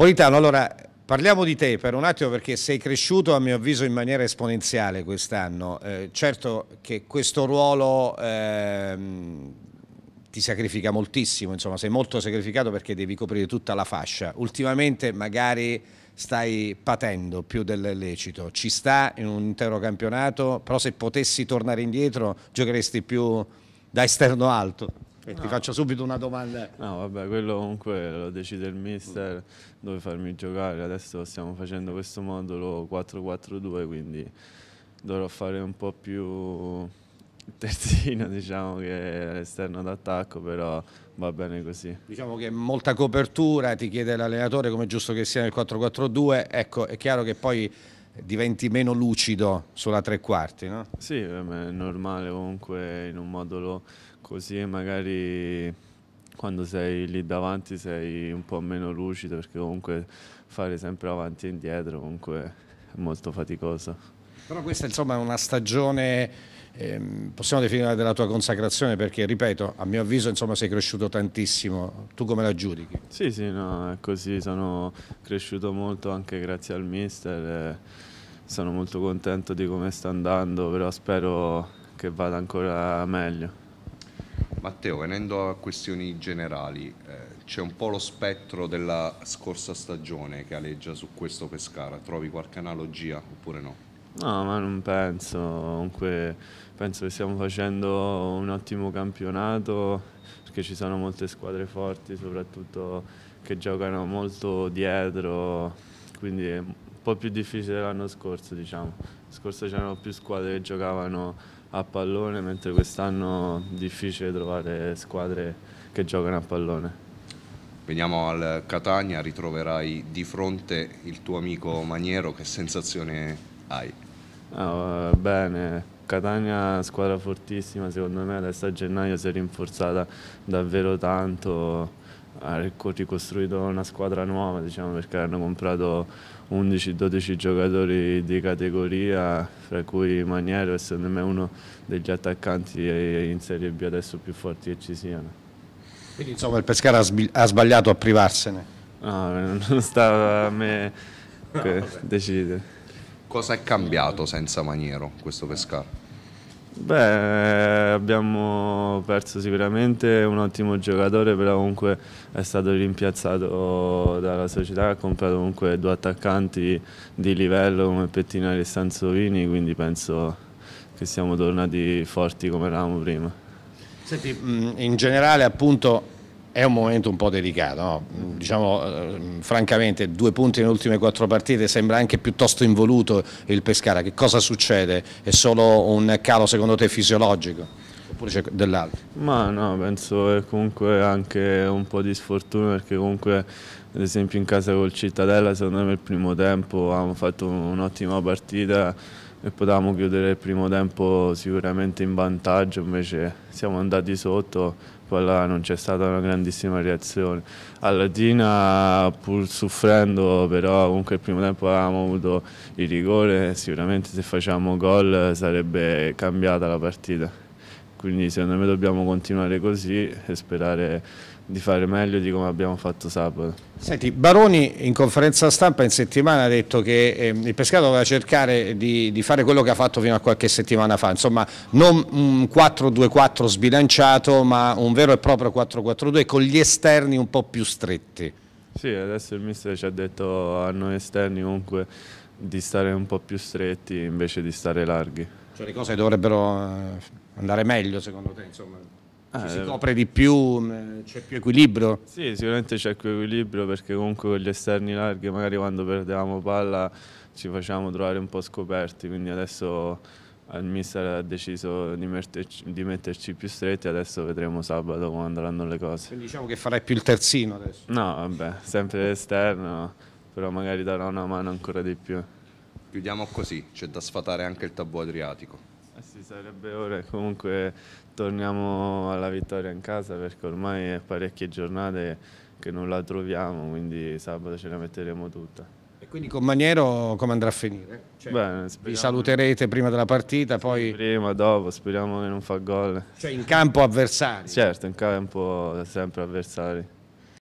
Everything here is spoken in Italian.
Politano, allora parliamo di te per un attimo perché sei cresciuto a mio avviso in maniera esponenziale quest'anno. Eh, certo che questo ruolo ehm, ti sacrifica moltissimo, insomma sei molto sacrificato perché devi coprire tutta la fascia. Ultimamente magari stai patendo più del lecito, ci sta in un intero campionato, però se potessi tornare indietro giocheresti più da esterno alto. E no. ti faccio subito una domanda. No, vabbè, quello comunque lo decide il mister dove farmi giocare. Adesso stiamo facendo questo modulo 4-4-2, quindi dovrò fare un po' più terzino diciamo che esterno d'attacco però va bene così diciamo che molta copertura ti chiede l'allenatore come è giusto che sia nel 4-4-2 ecco è chiaro che poi diventi meno lucido sulla tre quarti no? sì è normale comunque in un modulo Così magari quando sei lì davanti sei un po' meno lucido perché comunque fare sempre avanti e indietro comunque è molto faticoso. Però questa insomma è una stagione ehm, possiamo definirla della tua consacrazione perché ripeto a mio avviso insomma sei cresciuto tantissimo, tu come la giudichi? Sì sì no è così, sono cresciuto molto anche grazie al mister, sono molto contento di come sta andando però spero che vada ancora meglio. Matteo, venendo a questioni generali, eh, c'è un po' lo spettro della scorsa stagione che aleggia su questo Pescara. Trovi qualche analogia oppure no? No, ma non penso. Comunque penso che stiamo facendo un ottimo campionato perché ci sono molte squadre forti, soprattutto che giocano molto dietro, quindi è un po' più difficile dell'anno scorso, diciamo. L'anno scorso c'erano più squadre che giocavano a pallone, mentre quest'anno è difficile trovare squadre che giocano a pallone. Veniamo al Catania, ritroverai di fronte il tuo amico Maniero, che sensazione hai? Oh, bene, Catania squadra fortissima, secondo me adesso a gennaio si è rinforzata davvero tanto ha ricostruito una squadra nuova diciamo, perché hanno comprato 11-12 giocatori di categoria, fra cui Maniero, secondo me uno degli attaccanti in Serie B adesso più forti che ci siano. Quindi insomma il Pescara ha, sbagliato a privarsene? No, non stava a me no, ah, decidere. Cosa è cambiato senza Maniero questo Pescara? Beh, abbiamo perso sicuramente un ottimo giocatore, però comunque è stato rimpiazzato dalla società, ha comprato comunque due attaccanti di livello come Pettinari e Sansovini, quindi penso che siamo tornati forti come eravamo prima. Senti, in generale appunto è un momento un po' delicato, no? Mm, diciamo eh, francamente due punti nelle ultime quattro partite sembra anche piuttosto involuto il Pescara, che cosa succede? È solo un calo secondo te fisiologico oppure c'è dell'altro? Ma no, penso è comunque anche un po' di sfortuna perché comunque ad esempio in casa col Cittadella secondo me il primo tempo abbiamo fatto un'ottima partita e potevamo chiudere il primo tempo sicuramente in vantaggio, invece siamo andati sotto, poi là non c'è stata una grandissima reazione. A Latina pur soffrendo, però comunque il primo tempo avevamo avuto il rigore, sicuramente se facciamo gol sarebbe cambiata la partita. Quindi secondo me dobbiamo continuare così e sperare di fare meglio di come abbiamo fatto sabato. Senti, Baroni in conferenza stampa in settimana ha detto che eh, il pescato doveva cercare di, di, fare quello che ha fatto fino a qualche settimana fa, insomma non un 4-2-4 sbilanciato ma un vero e proprio 4-4-2 con gli esterni un po' più stretti. Sì, adesso il mister ci ha detto a noi esterni comunque di stare un po' più stretti invece di stare larghi. Cioè le cose dovrebbero eh, andare meglio secondo te? Insomma. Ah, si eh, copre di più, mm, c'è più equilibrio? Sì, sicuramente c'è più equilibrio perché comunque con gli esterni larghi magari quando perdevamo palla ci facevamo trovare un po' scoperti, quindi adesso il mister ha deciso di metterci, di metterci più stretti, adesso vedremo sabato come andranno le cose. Quindi diciamo che farai più il terzino adesso? No, vabbè, sempre l'esterno, però magari darò una mano ancora di più. Chiudiamo così, c'è da sfatare anche il tabù adriatico. Eh sì, sarebbe ora, comunque torniamo alla vittoria in casa perché ormai è parecchie giornate che non la troviamo, quindi sabato ce la metteremo tutta. E quindi con Maniero come andrà a finire? Cioè, Bene, vi saluterete prima della partita, poi... Prima, dopo, speriamo che non fa gol. Cioè in campo avversari? Certo, in campo sempre avversari.